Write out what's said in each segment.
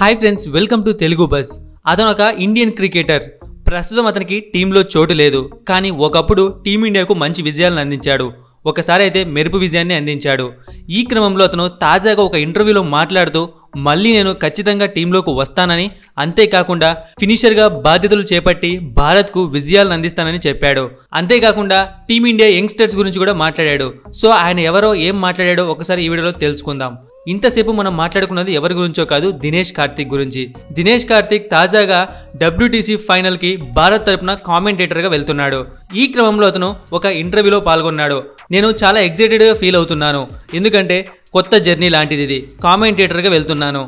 hi friends welcome to Telugu bus అతను ఒక Indian cricketer ప్రస్తుతం అతనికి టీంలో చోటు లేదు కానీ ఒకప్పుడు టీమిండియాకు మంచి విజయాలను అందించాడు ఒకసారి అయితే మెరుపు విజయాన్ని అందించాడు ఈ క్రమంలో అతను తాజాగా ఒక ఇంటర్వ్యూలో మాట్లాడుతూ మళ్ళీ నేను ఖచ్చితంగా టీంలోకి వస్తానని అంతేకాకుండా ఫినిషర్గా బాధ్యతలు చేపట్టి భారత్కు విజయాలను అందిస్తానని చెప్పాడు అంతేకాకుండా టీమిండియా యంగ్స్టర్స్ గురించి కూడా మాట్లాడాడు సో ఆయన ఎవరో ఏం మాట్లాడాడో ఒకసారి ఈ వీడియోలో తెలుసుకుందాం ఇంతసేపు మనం మాట్లాడుకున్నది ఎవరి గురించో కాదు దినేష్ కార్తిక్ గురించి దినేష్ కార్తిక్ తాజాగా డబ్ల్యూటీసీ ఫైనల్కి భారత్ తరపున కామెంటేటర్గా వెళ్తున్నాడు ఈ క్రమంలో అతను ఒక ఇంటర్వ్యూలో పాల్గొన్నాడు నేను చాలా ఎగ్జైటెడ్గా ఫీల్ అవుతున్నాను ఎందుకంటే కొత్త జర్నీ లాంటిది ఇది కామెంటేటర్గా వెళ్తున్నాను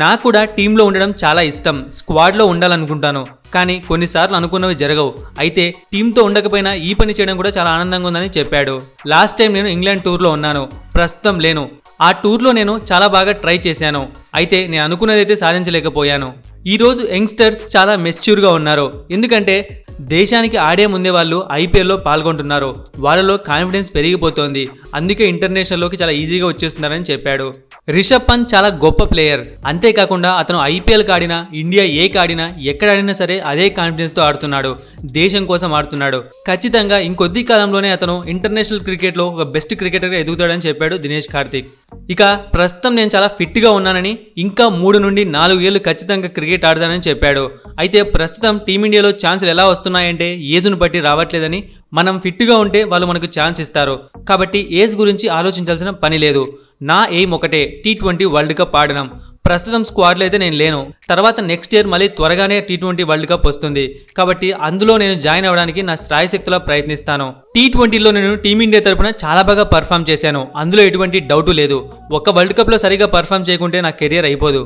నాకు కూడా టీంలో ఉండడం చాలా ఇష్టం స్క్వాడ్లో ఉండాలనుకుంటాను కానీ కొన్నిసార్లు అనుకున్నవి జరగవు అయితే టీంతో ఉండకపోయినా ఈ పని చేయడం కూడా చాలా ఆనందంగా ఉందని చెప్పాడు లాస్ట్ టైం నేను ఇంగ్లాండ్ టూర్లో ఉన్నాను ప్రస్తుతం లేను ఆ టూర్లో నేను చాలా బాగా ట్రై చేశాను అయితే నేను అనుకున్నదైతే సాధించలేకపోయాను ఈరోజు యంగ్స్టర్స్ చాలా మెచ్యూర్గా ఉన్నారు ఎందుకంటే దేశానికి ఆడే ముందే వాళ్ళు ఐపీఎల్లో పాల్గొంటున్నారు వాళ్ళలో కాన్ఫిడెన్స్ పెరిగిపోతోంది అందుకే ఇంటర్నేషనల్లోకి చాలా ఈజీగా వచ్చేస్తున్నారని చెప్పాడు రిషబ్ పంత్ చాలా గొప్ప ప్లేయర్ అంతేకాకుండా అతను ఐపీఎల్ ఆడినా ఇండియా ఏ ఆడినా ఎక్కడ ఆడినా సరే అదే కాన్ఫిడెన్స్తో ఆడుతున్నాడు దేశం కోసం ఆడుతున్నాడు ఖచ్చితంగా ఇంకొద్ది కాలంలోనే అతను ఇంటర్నేషనల్ క్రికెట్లో ఒక బెస్ట్ క్రికెటర్గా ఎదుగుతాడని చెప్పాడు దినేష్ కార్తిక్ ఇక ప్రస్తుతం నేను చాలా ఫిట్గా ఉన్నానని ఇంకా మూడు నుండి నాలుగు ఏళ్ళు ఖచ్చితంగా క్రికెట్ ఆడతానని చెప్పాడు అయితే ప్రస్తుతం టీమిండియాలో ఛాన్సులు ఎలా వస్తున్నాయంటే ఏజ్ను బట్టి రావట్లేదని మనం ఫిట్గా ఉంటే వాళ్ళు మనకు ఛాన్స్ ఇస్తారు కాబట్టి ఏజ్ గురించి ఆలోచించాల్సిన పని లేదు నా ఎయిమ్ ఒకటే టీ ట్వంటీ వరల్డ్ కప్ ఆడడం ప్రస్తుతం స్క్వాడ్లో అయితే నేను లేను తర్వాత నెక్స్ట్ ఇయర్ మళ్ళీ త్వరగానే టీ ట్వంటీ వరల్డ్ కప్ వస్తుంది కాబట్టి అందులో నేను జాయిన్ అవ్వడానికి నా శక్తిలో ప్రయత్నిస్తాను టీ ట్వంటీలో నేను టీమిండియా తరఫున చాలా బాగా పర్ఫామ్ చేశాను అందులో ఎటువంటి డౌట్ లేదు ఒక్క వరల్డ్ కప్లో సరిగా పర్ఫామ్ చేయకుంటే నా కెరియర్ అయిపోదు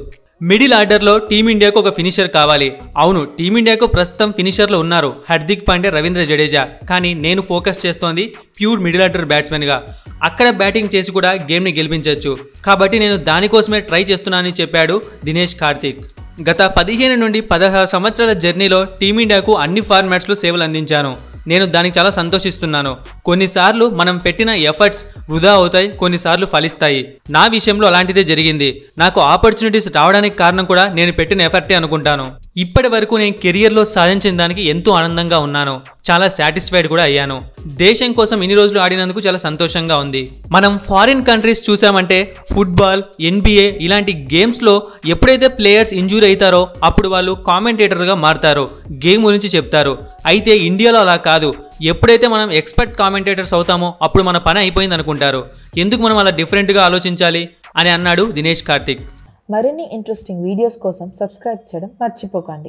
మిడిల్ ఆర్డర్లో టీమిండియాకు ఒక ఫినిషర్ కావాలి అవును టీమిండియాకు ప్రస్తుతం ఫినిషర్లు ఉన్నారు హర్దిక్ పాండే రవీంద్ర జడేజా కానీ నేను ఫోకస్ చేస్తోంది ప్యూర్ మిడిల్ ఆర్డర్ బ్యాట్స్మెన్గా అక్కడ బ్యాటింగ్ చేసి కూడా గేమ్ని గెలిపించవచ్చు కాబట్టి నేను దానికోసమే ట్రై చేస్తున్నానని చెప్పాడు దినేష్ కార్తిక్ గత పదిహేను నుండి పదహారు సంవత్సరాల జర్నీలో టీమిండియాకు అన్ని ఫార్మాట్స్లో సేవలు అందించాను నేను దానికి చాలా సంతోషిస్తున్నాను కొన్నిసార్లు మనం పెట్టిన ఎఫర్ట్స్ వృధా అవుతాయి కొన్నిసార్లు ఫలిస్తాయి నా విషయంలో అలాంటిదే జరిగింది నాకు ఆపర్చునిటీస్ రావడానికి కారణం కూడా నేను పెట్టిన ఎఫర్టే అనుకుంటాను ఇప్పటి వరకు నేను కెరియర్లో సాధించిన దానికి ఎంతో ఆనందంగా ఉన్నాను చాలా సాటిస్ఫైడ్ కూడా అయ్యాను దేశం కోసం ఇన్ని రోజులు ఆడినందుకు చాలా సంతోషంగా ఉంది మనం ఫారిన్ కంట్రీస్ చూసామంటే ఫుట్బాల్ ఎన్బిఏ ఇలాంటి గేమ్స్లో ఎప్పుడైతే ప్లేయర్స్ ఇంజూర్ అవుతారో అప్పుడు వాళ్ళు కామెంటేటర్గా మారుతారు గేమ్ గురించి చెప్తారు అయితే ఇండియాలో అలా కాదు ఎప్పుడైతే మనం ఎక్స్పర్ట్ కామెంటేటర్స్ అవుతామో అప్పుడు మన పని అయిపోయింది అనుకుంటారు ఎందుకు మనం అలా డిఫరెంట్గా ఆలోచించాలి అని అన్నాడు దినేష్ కార్తిక్ మరిన్ని ఇంట్రెస్టింగ్ వీడియోస్ కోసం సబ్స్క్రైబ్ చేయడం మర్చిపోకండి